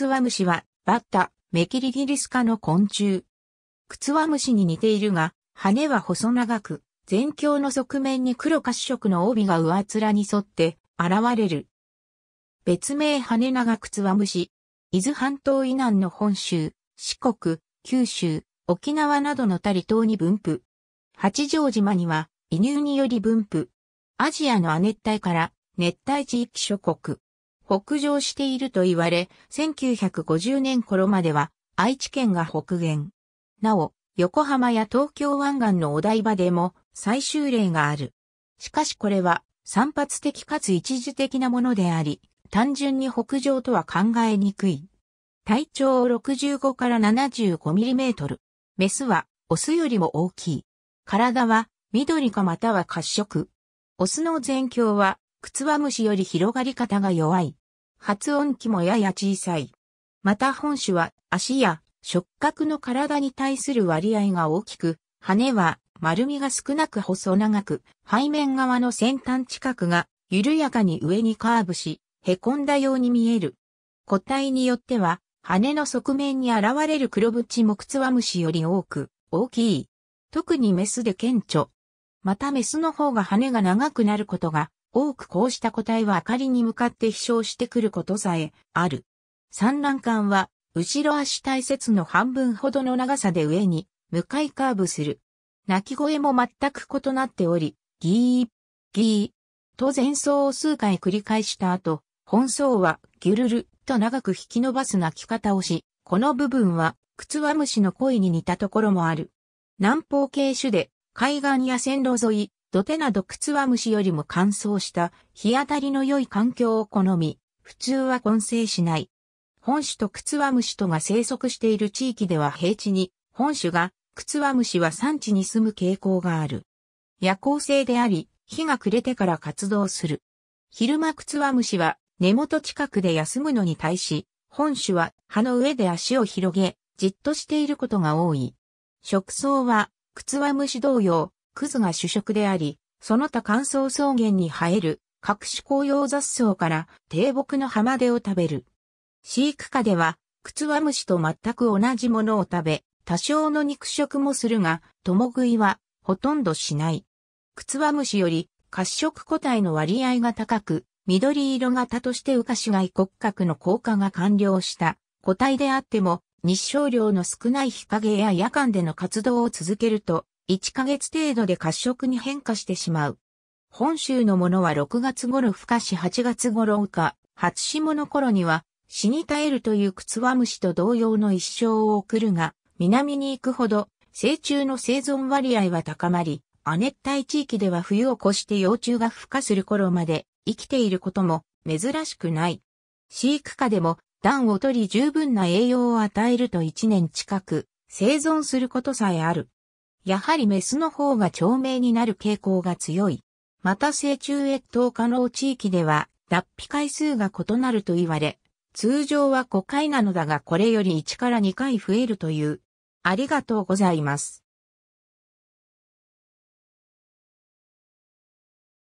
ツワムシは、バッタ、メキリギリス科の昆虫。クツワムシに似ているが、羽は細長く、全境の側面に黒褐色の帯が上面に沿って現れる。別名羽長クツワムシ。伊豆半島以南の本州、四国、九州、沖縄などの他離島に分布。八丈島には移入により分布。アジアの亜熱帯から熱帯地域諸国、北上していると言われ、1950年頃までは愛知県が北限。なお、横浜や東京湾岸のお台場でも最終例がある。しかしこれは散発的かつ一時的なものであり、単純に北上とは考えにくい。体長65から75ミリメートル。メスはオスよりも大きい。体は緑かまたは褐色。オスの全境は、ツワム虫より広がり方が弱い。発音器もやや小さい。また本種は足や触覚の体に対する割合が大きく、羽は丸みが少なく細長く、背面側の先端近くが緩やかに上にカーブし、凹んだように見える。個体によっては、羽の側面に現れる黒縁もクツワムシより多く、大きい。特にメスで顕著。またメスの方が羽が長くなることが多くこうした個体は明かりに向かって飛翔してくることさえある。産卵管は、後ろ足体節の半分ほどの長さで上に、向かいカーブする。鳴き声も全く異なっており、ギー、ギー、と前奏を数回繰り返した後、本奏はギュルルと長く引き伸ばす鳴き方をし、この部分は、クツワムシの声に似たところもある。南方系種で、海岸や線路沿い、土手などクツワムシよりも乾燥した日当たりの良い環境を好み、普通は混成しない。本種とクツワムシとが生息している地域では平地に、本種が、クツワムシは産地に住む傾向がある。夜行性であり、日が暮れてから活動する。昼間クツワムシは根元近くで休むのに対し、本種は葉の上で足を広げ、じっとしていることが多い。食草は、クツワムシ同様、クズが主食であり、その他乾燥草原に生える各種紅葉雑草から低木の浜出を食べる。飼育下では、クツワムシと全く同じものを食べ、多少の肉食もするが、共食いはほとんどしない。クツワムシより褐色個体の割合が高く、緑色型として羽化し、外骨格の効果が完了した個体であっても、日照量の少ない日陰や夜間での活動を続けると、1ヶ月程度で褐色に変化してしまう。本州のものは6月頃孵化し8月頃か、初霜の頃には死に絶えるというクツワムシと同様の一生を送るが、南に行くほど、成虫の生存割合は高まり、亜熱帯地域では冬を越して幼虫が孵化する頃まで生きていることも珍しくない。飼育下でも暖を取り十分な栄養を与えると1年近く生存することさえある。やはりメスの方が長命になる傾向が強い。また成虫越冬可能地域では脱皮回数が異なると言われ、通常は5回なのだがこれより1から2回増えるという。ありがとうございます。